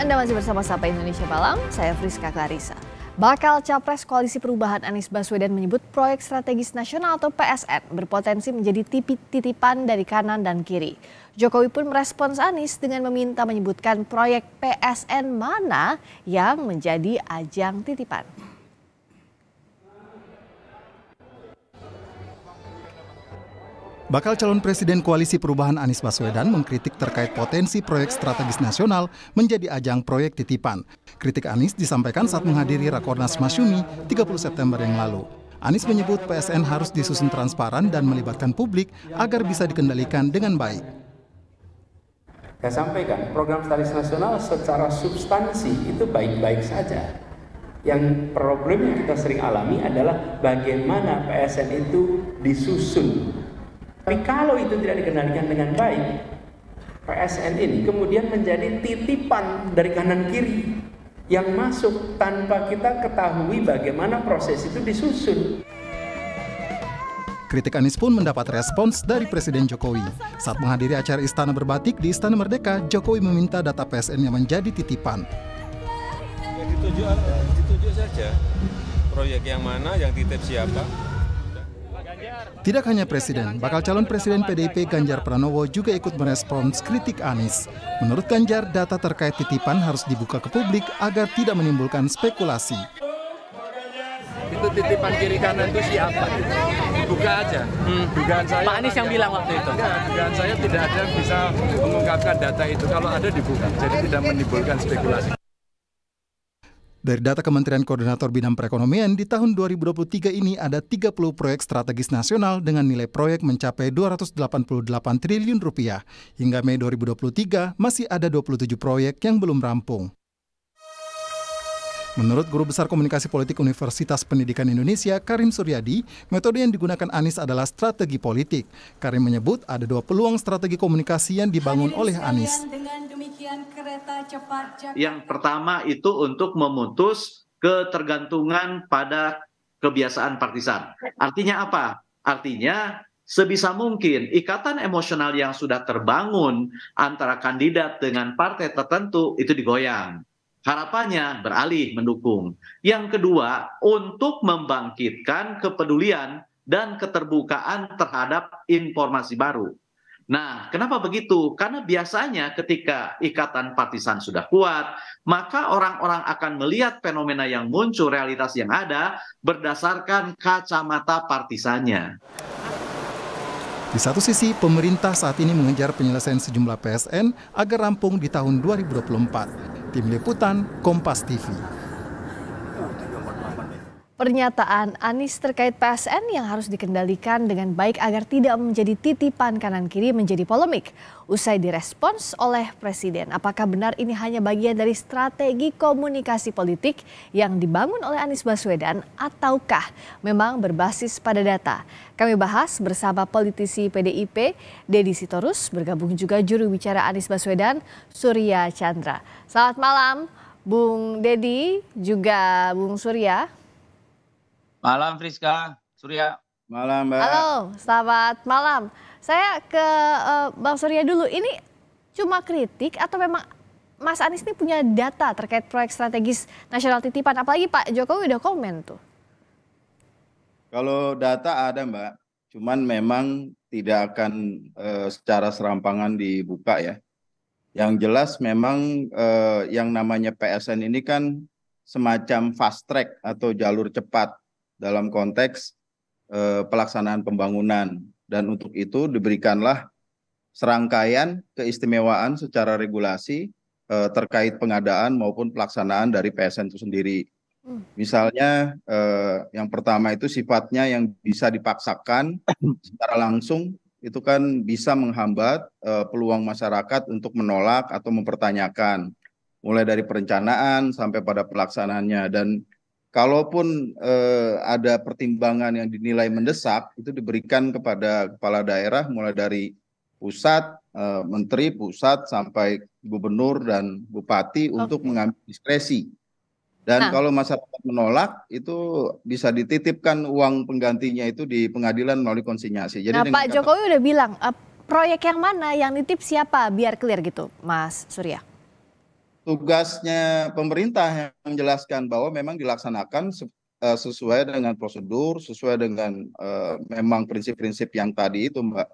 Anda masih bersama Sapa Indonesia Malam, saya Friska Clarissa. Bakal Capres Koalisi Perubahan Anies Baswedan menyebut proyek strategis nasional atau PSN berpotensi menjadi titipan dari kanan dan kiri. Jokowi pun merespons Anies dengan meminta menyebutkan proyek PSN mana yang menjadi ajang titipan. Bakal calon presiden koalisi perubahan Anies Baswedan mengkritik terkait potensi proyek strategis nasional menjadi ajang proyek titipan. Kritik Anies disampaikan saat menghadiri Rakornas Masyumi 30 September yang lalu. Anies menyebut PSN harus disusun transparan dan melibatkan publik agar bisa dikendalikan dengan baik. Saya sampaikan, program strategis nasional secara substansi itu baik-baik saja. Yang problem yang kita sering alami adalah bagaimana PSN itu disusun tapi kalau itu tidak dikendalikan dengan baik, PSN ini kemudian menjadi titipan dari kanan kiri yang masuk tanpa kita ketahui bagaimana proses itu disusun. Kritik Anies pun mendapat respons dari Presiden Jokowi. Saat menghadiri acara Istana Berbatik di Istana Merdeka, Jokowi meminta data PSN yang menjadi titipan. Ya, dituju, eh, dituju saja proyek yang mana, yang titip siapa, tidak hanya presiden, bakal calon presiden PDIP Ganjar Pranowo juga ikut merespons kritik Anies. Menurut Ganjar, data terkait titipan harus dibuka ke publik agar tidak menimbulkan spekulasi. Itu titipan kiri kanan itu siapa? Buka aja. Hmm. Dugaan saya. Pak Anies yang bilang waktu itu. Ya, dugaan saya tidak ada bisa mengungkapkan data itu. Kalau ada dibuka, jadi tidak menimbulkan spekulasi. Dari data Kementerian Koordinator Bidang Perekonomian, di tahun 2023 ini ada 30 proyek strategis nasional dengan nilai proyek mencapai 288 triliun rupiah. Hingga Mei 2023, masih ada 27 proyek yang belum rampung. Menurut Guru Besar Komunikasi Politik Universitas Pendidikan Indonesia, Karim Suryadi, metode yang digunakan Anies adalah strategi politik. Karim menyebut ada dua peluang strategi komunikasi yang dibangun oleh Anies demikian kereta cepat Jakarta. Yang pertama itu untuk memutus ketergantungan pada kebiasaan partisan. Artinya apa? Artinya sebisa mungkin ikatan emosional yang sudah terbangun antara kandidat dengan partai tertentu itu digoyang. Harapannya beralih mendukung. Yang kedua, untuk membangkitkan kepedulian dan keterbukaan terhadap informasi baru. Nah, kenapa begitu? Karena biasanya ketika ikatan partisan sudah kuat, maka orang-orang akan melihat fenomena yang muncul, realitas yang ada, berdasarkan kacamata partisannya. Di satu sisi, pemerintah saat ini mengejar penyelesaian sejumlah PSN agar rampung di tahun 2024. Tim Liputan, Kompas TV pernyataan Anies terkait PSN yang harus dikendalikan dengan baik agar tidak menjadi titipan kanan kiri menjadi polemik. Usai direspons oleh Presiden, apakah benar ini hanya bagian dari strategi komunikasi politik yang dibangun oleh Anies Baswedan ataukah memang berbasis pada data? Kami bahas bersama politisi PDIP Deddy Sitorus bergabung juga juru bicara Anies Baswedan Surya Chandra. Selamat malam. Bung Dedi juga Bung Surya. Malam Friska, Surya. Malam Mbak. Halo, selamat malam. Saya ke uh, Bang Surya dulu. Ini cuma kritik atau memang Mas Anies ini punya data terkait proyek strategis nasional titipan? Apalagi Pak Jokowi udah komen tuh. Kalau data ada Mbak, cuman memang tidak akan uh, secara serampangan dibuka ya. Yang jelas memang uh, yang namanya PSN ini kan semacam fast track atau jalur cepat dalam konteks eh, pelaksanaan pembangunan dan untuk itu diberikanlah serangkaian keistimewaan secara regulasi eh, terkait pengadaan maupun pelaksanaan dari PSN itu sendiri. Hmm. Misalnya eh, yang pertama itu sifatnya yang bisa dipaksakan secara langsung itu kan bisa menghambat eh, peluang masyarakat untuk menolak atau mempertanyakan mulai dari perencanaan sampai pada pelaksanaannya dan kalaupun eh, ada pertimbangan yang dinilai mendesak itu diberikan kepada kepala daerah mulai dari pusat eh, menteri pusat sampai gubernur dan bupati okay. untuk mengambil diskresi dan nah. kalau masyarakat menolak itu bisa dititipkan uang penggantinya itu di pengadilan melalui konsinyasi. Jadi nah, Pak kata, Jokowi udah bilang uh, proyek yang mana yang nitip siapa biar clear gitu, Mas Surya tugasnya pemerintah yang menjelaskan bahwa memang dilaksanakan eh, sesuai dengan prosedur, sesuai dengan eh, memang prinsip-prinsip yang tadi itu, Mbak.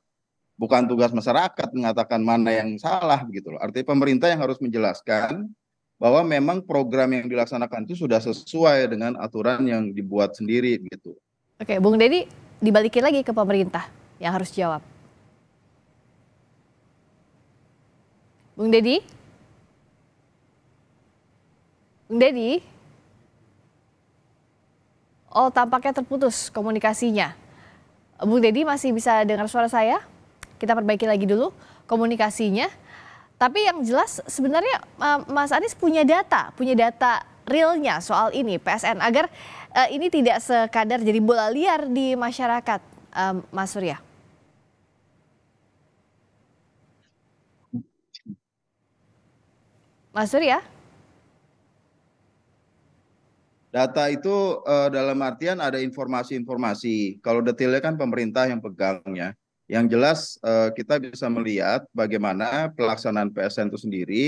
Bukan tugas masyarakat mengatakan mana yang salah begitu loh. Artinya pemerintah yang harus menjelaskan bahwa memang program yang dilaksanakan itu sudah sesuai dengan aturan yang dibuat sendiri gitu. Oke, Bung Deddy dibalikin lagi ke pemerintah yang harus jawab. Bung Deddy. Dedi? Oh, tampaknya terputus komunikasinya. Bung Dedi masih bisa dengar suara saya? Kita perbaiki lagi dulu komunikasinya. Tapi yang jelas sebenarnya eh, Mas Anies punya data, punya data realnya soal ini PSN agar uh, ini tidak sekadar jadi bola liar di masyarakat, um, Mas Surya. Mas Surya? Data itu uh, dalam artian ada informasi-informasi. Kalau detailnya kan pemerintah yang pegangnya. Yang jelas uh, kita bisa melihat bagaimana pelaksanaan PSN itu sendiri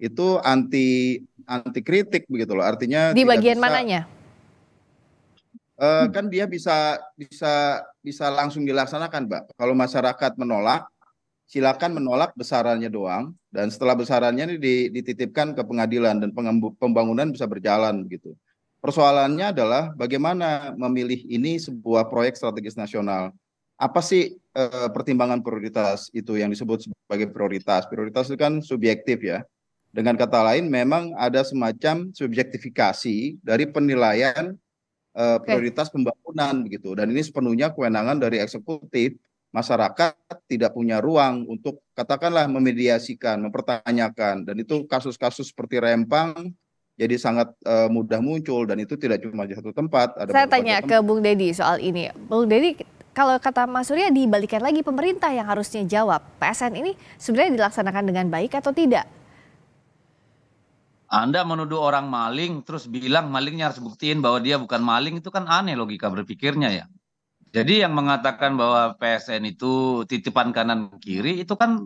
itu anti anti kritik begitu loh. Artinya di bagian bisa, mananya? Uh, hmm. kan dia bisa bisa bisa langsung dilaksanakan, Mbak. Kalau masyarakat menolak, silakan menolak besarannya doang dan setelah besarannya ini dititipkan ke pengadilan dan pembangunan bisa berjalan begitu. Persoalannya adalah bagaimana memilih ini sebuah proyek strategis nasional. Apa sih eh, pertimbangan prioritas itu yang disebut sebagai prioritas? Prioritas itu kan subjektif ya. Dengan kata lain, memang ada semacam subjektifikasi dari penilaian eh, prioritas pembangunan begitu. Dan ini sepenuhnya kewenangan dari eksekutif masyarakat tidak punya ruang untuk katakanlah memediasikan, mempertanyakan dan itu kasus-kasus seperti Rempang jadi sangat uh, mudah muncul dan itu tidak cuma di satu tempat. Ada Saya tanya tempat. ke Bung Deddy soal ini. Bung Deddy, kalau kata Mas Surya dibalikan lagi pemerintah yang harusnya jawab. PSN ini sebenarnya dilaksanakan dengan baik atau tidak? Anda menuduh orang maling terus bilang malingnya harus buktiin bahwa dia bukan maling itu kan aneh logika berpikirnya ya. Jadi yang mengatakan bahwa PSN itu titipan kanan kiri itu kan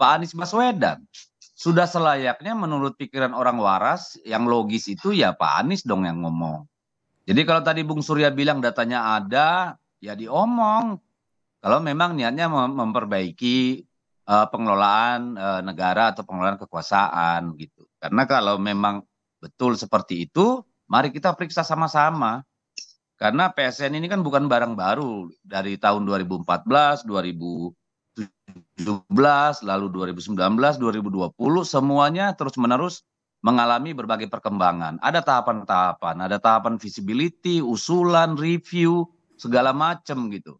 Pak Anies Baswedan sudah selayaknya menurut pikiran orang waras yang logis itu ya Pak Anies dong yang ngomong. Jadi kalau tadi Bung Surya bilang datanya ada, ya diomong. Kalau memang niatnya memperbaiki uh, pengelolaan uh, negara atau pengelolaan kekuasaan gitu. Karena kalau memang betul seperti itu, mari kita periksa sama-sama. Karena PSN ini kan bukan barang baru dari tahun 2014, 2000 2017, lalu 2019, 2020 semuanya terus-menerus mengalami berbagai perkembangan. Ada tahapan-tahapan, ada tahapan visibility, usulan, review, segala macam gitu.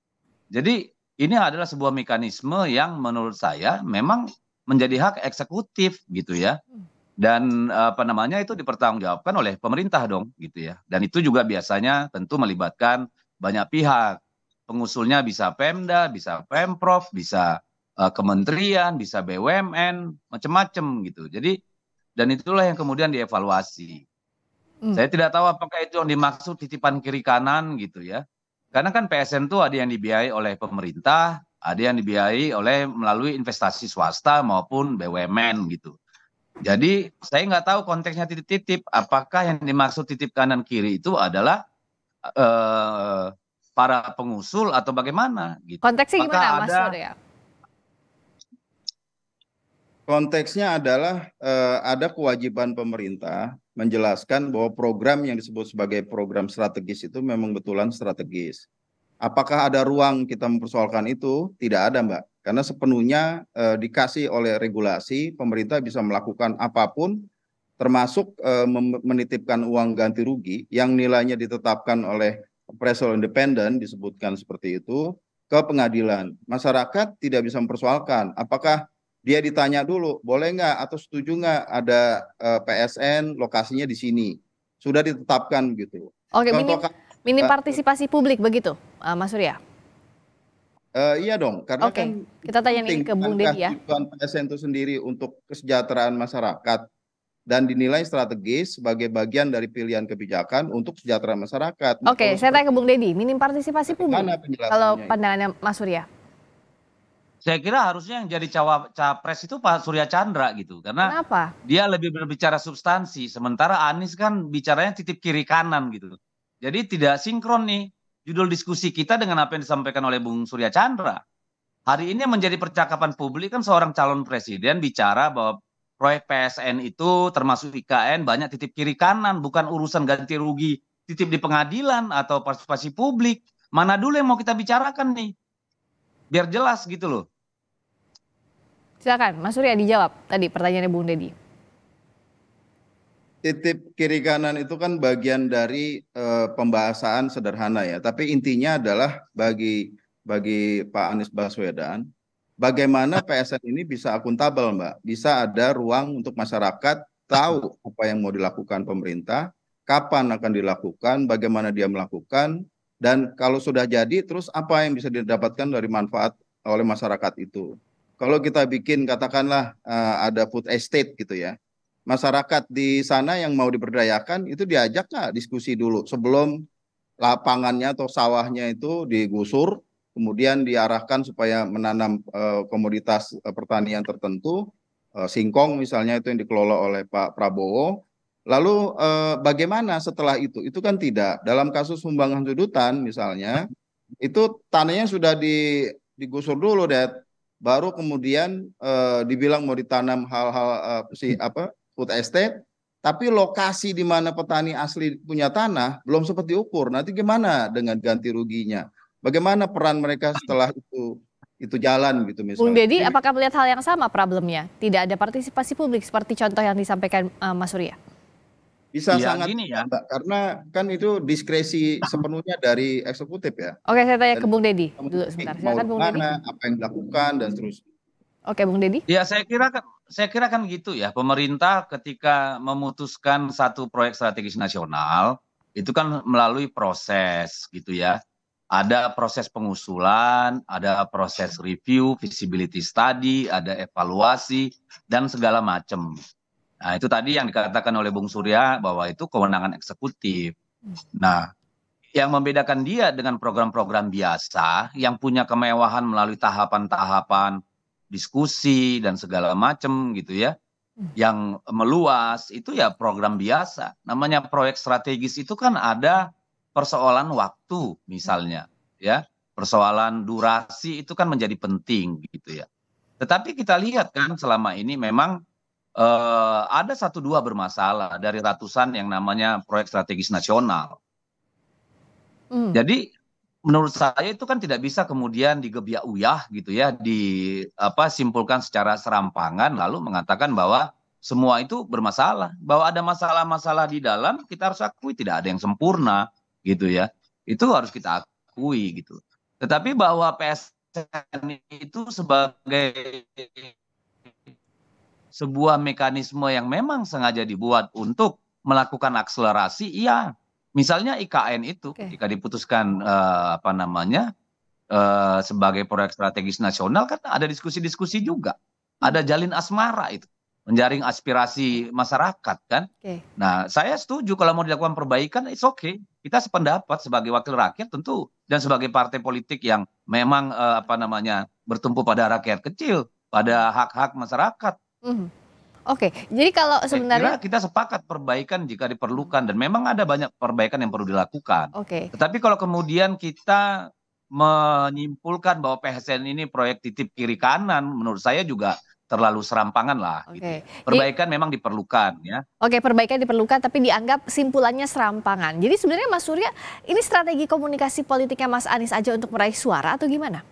Jadi ini adalah sebuah mekanisme yang menurut saya memang menjadi hak eksekutif gitu ya. Dan apa namanya itu dipertanggungjawabkan oleh pemerintah dong gitu ya. Dan itu juga biasanya tentu melibatkan banyak pihak pengusulnya bisa Pemda, bisa Pemprov, bisa uh, kementerian, bisa BUMN, macam-macam gitu. Jadi dan itulah yang kemudian dievaluasi. Hmm. Saya tidak tahu apakah itu yang dimaksud titipan kiri kanan gitu ya. Karena kan PSN itu ada yang dibiayai oleh pemerintah, ada yang dibiayai oleh melalui investasi swasta maupun BUMN gitu. Jadi saya nggak tahu konteksnya titip-titip. Apakah yang dimaksud titip kanan kiri itu adalah eh, para pengusul atau bagaimana gitu. Konteksnya Maka gimana Mas ya? Konteksnya adalah eh, ada kewajiban pemerintah menjelaskan bahwa program yang disebut sebagai program strategis itu memang betulan strategis. Apakah ada ruang kita mempersoalkan itu? Tidak ada, Mbak. Karena sepenuhnya eh, dikasih oleh regulasi, pemerintah bisa melakukan apapun termasuk eh, menitipkan uang ganti rugi yang nilainya ditetapkan oleh appraisal independen disebutkan seperti itu ke pengadilan. Masyarakat tidak bisa mempersoalkan apakah dia ditanya dulu boleh nggak atau setuju nggak ada uh, eh, PSN lokasinya di sini sudah ditetapkan gitu. Oke, Contoh, minim, minim partisipasi publik begitu, uh, Mas Surya. Uh, iya dong, karena okay. kan kita tanya nih ke Bung kan Deddy ya. PSN itu sendiri untuk kesejahteraan masyarakat dan dinilai strategis sebagai bagian dari pilihan kebijakan untuk sejahtera masyarakat. Nah, Oke, okay, saya tanya ke Bung Deddy, minim partisipasi publik. Kalau pandangannya Mas Surya? Saya kira harusnya yang jadi cawa, capres itu Pak Surya Chandra gitu, karena Kenapa? dia lebih berbicara substansi, sementara Anies kan bicaranya titip kiri kanan gitu. Jadi tidak sinkron nih judul diskusi kita dengan apa yang disampaikan oleh Bung Surya Chandra. Hari ini menjadi percakapan publik kan seorang calon presiden bicara bahwa proyek PSN itu termasuk IKN banyak titip kiri kanan, bukan urusan ganti rugi, titip di pengadilan atau partisipasi publik. Mana dulu yang mau kita bicarakan nih? Biar jelas gitu loh. Silakan, Mas Surya dijawab tadi pertanyaannya Bung Deddy titip kiri kanan itu kan bagian dari e, pembahasan sederhana ya. Tapi intinya adalah bagi bagi Pak Anies Baswedan Bagaimana PSN ini bisa akuntabel, Mbak? Bisa ada ruang untuk masyarakat tahu apa yang mau dilakukan pemerintah, kapan akan dilakukan, bagaimana dia melakukan, dan kalau sudah jadi, terus apa yang bisa didapatkan dari manfaat oleh masyarakat itu. Kalau kita bikin katakanlah eh, ada food estate gitu ya, masyarakat di sana yang mau diberdayakan itu diajak nggak diskusi dulu sebelum lapangannya atau sawahnya itu digusur kemudian diarahkan supaya menanam eh, komoditas eh, pertanian tertentu, eh, singkong misalnya itu yang dikelola oleh Pak Prabowo. Lalu bagaimana setelah itu? Itu kan tidak. Dalam kasus sumbangan sudutan misalnya, itu tanahnya sudah di, digusur dulu deh, baru kemudian dibilang mau ditanam hal-hal si apa food estate, tapi lokasi di mana petani asli punya tanah belum seperti ukur. Nanti gimana dengan ganti ruginya? Bagaimana peran mereka setelah itu itu jalan gitu misalnya. Bung Deddy, apakah melihat hal yang sama problemnya? Tidak ada partisipasi publik seperti contoh yang disampaikan uh, Mas Surya? Bisa ya, sangat gini ya. Mbak, karena kan itu diskresi sepenuhnya dari eksekutif ya. Oke, saya tanya dan ke Bung Deddy dulu sebentar. Silakan Bung Deddy. Apa yang dilakukan dan terus? Oke, Bung Deddy. Ya, saya kira kan saya kira kan gitu ya. Pemerintah ketika memutuskan satu proyek strategis nasional itu kan melalui proses gitu ya ada proses pengusulan, ada proses review, visibility study, ada evaluasi, dan segala macam. Nah, itu tadi yang dikatakan oleh Bung Surya bahwa itu kewenangan eksekutif. Nah, yang membedakan dia dengan program-program biasa yang punya kemewahan melalui tahapan-tahapan diskusi dan segala macam gitu ya. Yang meluas itu ya program biasa. Namanya proyek strategis itu kan ada persoalan waktu misalnya ya persoalan durasi itu kan menjadi penting gitu ya tetapi kita lihat kan selama ini memang eh, ada satu dua bermasalah dari ratusan yang namanya proyek strategis nasional hmm. jadi menurut saya itu kan tidak bisa kemudian digebiak uyah gitu ya di apa simpulkan secara serampangan lalu mengatakan bahwa semua itu bermasalah bahwa ada masalah-masalah di dalam kita harus akui tidak ada yang sempurna gitu ya. Itu harus kita akui gitu. Tetapi bahwa PSN itu sebagai sebuah mekanisme yang memang sengaja dibuat untuk melakukan akselerasi, iya. Misalnya IKN itu okay. ketika diputuskan uh, apa namanya uh, sebagai proyek strategis nasional kan ada diskusi-diskusi juga, ada jalin asmara itu menjaring aspirasi masyarakat kan. Okay. Nah, saya setuju kalau mau dilakukan perbaikan it's okay. Kita sependapat sebagai wakil rakyat tentu dan sebagai partai politik yang memang eh, apa namanya bertumpu pada rakyat kecil, pada hak-hak masyarakat. Mm Oke, okay. jadi kalau sebenarnya kita sepakat perbaikan jika diperlukan dan memang ada banyak perbaikan yang perlu dilakukan. Oke. Okay. Tetapi kalau kemudian kita menyimpulkan bahwa PSN ini proyek titip kiri kanan menurut saya juga terlalu serampangan lah. Okay. Gitu. Ya. Perbaikan Jadi, memang diperlukan ya. Oke, okay, perbaikan diperlukan tapi dianggap simpulannya serampangan. Jadi sebenarnya Mas Surya ini strategi komunikasi politiknya Mas Anies aja untuk meraih suara atau gimana?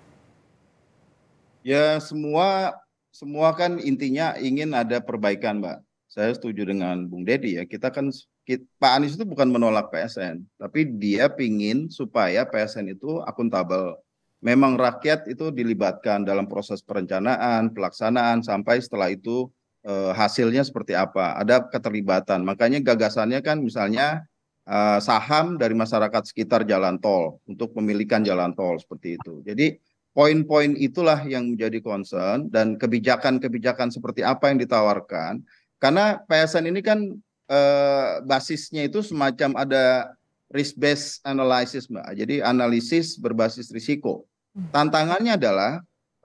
Ya semua semua kan intinya ingin ada perbaikan, Mbak. Saya setuju dengan Bung Deddy ya. Kita kan kita, Pak Anies itu bukan menolak PSN, tapi dia pingin supaya PSN itu akuntabel memang rakyat itu dilibatkan dalam proses perencanaan, pelaksanaan sampai setelah itu eh, hasilnya seperti apa. Ada keterlibatan. Makanya gagasannya kan misalnya eh, saham dari masyarakat sekitar jalan tol untuk pemilikan jalan tol seperti itu. Jadi poin-poin itulah yang menjadi concern dan kebijakan-kebijakan seperti apa yang ditawarkan. Karena PSN ini kan eh, basisnya itu semacam ada risk based analysis Mbak. Jadi analisis berbasis risiko. Hmm. Tantangannya adalah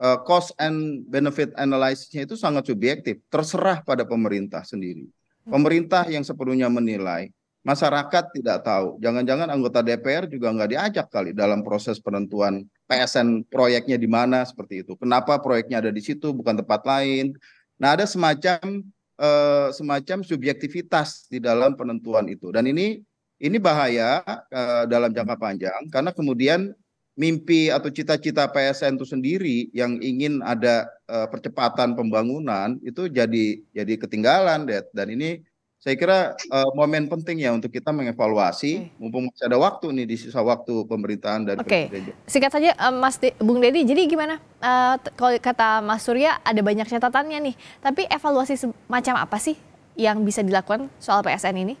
uh, cost and benefit analysisnya itu sangat subjektif, terserah pada pemerintah sendiri. Hmm. Pemerintah yang sepenuhnya menilai, masyarakat tidak tahu. Jangan-jangan anggota DPR juga nggak diajak kali dalam proses penentuan PSN proyeknya di mana seperti itu. Kenapa proyeknya ada di situ bukan tempat lain? Nah ada semacam eh, semacam subjektivitas di dalam penentuan itu. Dan ini ini bahaya eh, dalam jangka panjang karena kemudian mimpi atau cita-cita PSN itu sendiri yang ingin ada uh, percepatan pembangunan itu jadi jadi ketinggalan, Dad. Dan ini saya kira uh, momen penting ya untuk kita mengevaluasi, okay. mumpung masih ada waktu nih di sisa waktu pemerintahan dari okay. Presiden. Singkat saja, um, Mas D Bung Deddy, jadi gimana? Uh, kalau kata Mas Surya ada banyak catatannya nih, tapi evaluasi macam apa sih yang bisa dilakukan soal PSN ini?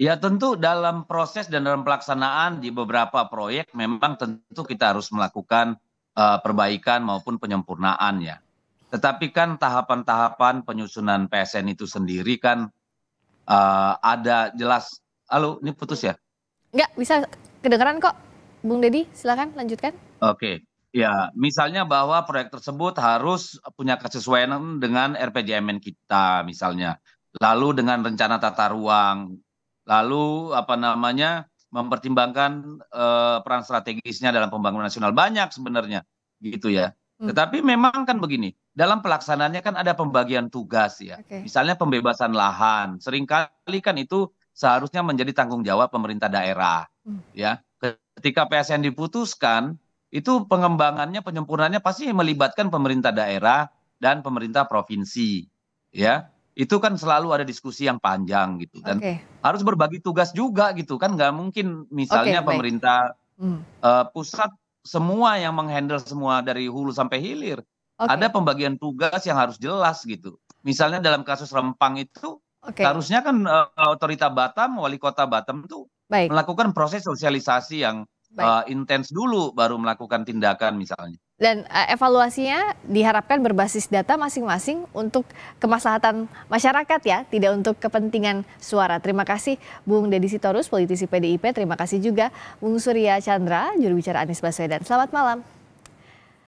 Ya tentu dalam proses dan dalam pelaksanaan di beberapa proyek memang tentu kita harus melakukan uh, perbaikan maupun penyempurnaan ya. Tetapi kan tahapan-tahapan penyusunan PSN itu sendiri kan uh, ada jelas. Halo, ini putus ya? Enggak, bisa kedengeran kok. Bung Deddy. silakan lanjutkan. Oke. Okay. Ya, misalnya bahwa proyek tersebut harus punya kesesuaian dengan RPJMN kita misalnya. Lalu dengan rencana tata ruang, lalu apa namanya mempertimbangkan eh, peran strategisnya dalam pembangunan nasional banyak sebenarnya gitu ya. Hmm. Tetapi memang kan begini, dalam pelaksanaannya kan ada pembagian tugas ya. Okay. Misalnya pembebasan lahan, seringkali kan itu seharusnya menjadi tanggung jawab pemerintah daerah hmm. ya. Ketika PSN diputuskan, itu pengembangannya penyempurnanya pasti melibatkan pemerintah daerah dan pemerintah provinsi ya itu kan selalu ada diskusi yang panjang gitu dan okay. harus berbagi tugas juga gitu kan nggak mungkin misalnya okay, pemerintah uh, pusat semua yang menghandle semua dari hulu sampai hilir okay. ada pembagian tugas yang harus jelas gitu misalnya dalam kasus Rempang itu okay. harusnya kan uh, eh, otorita Batam wali kota Batam itu melakukan proses sosialisasi yang uh, intens dulu baru melakukan tindakan misalnya dan eh, evaluasinya diharapkan berbasis data masing-masing untuk kemaslahatan masyarakat ya, tidak untuk kepentingan suara. Terima kasih Bung Deddy Sitorus, politisi PDIP. Terima kasih juga Bung Surya Chandra, juru bicara Anies Baswedan. Selamat malam.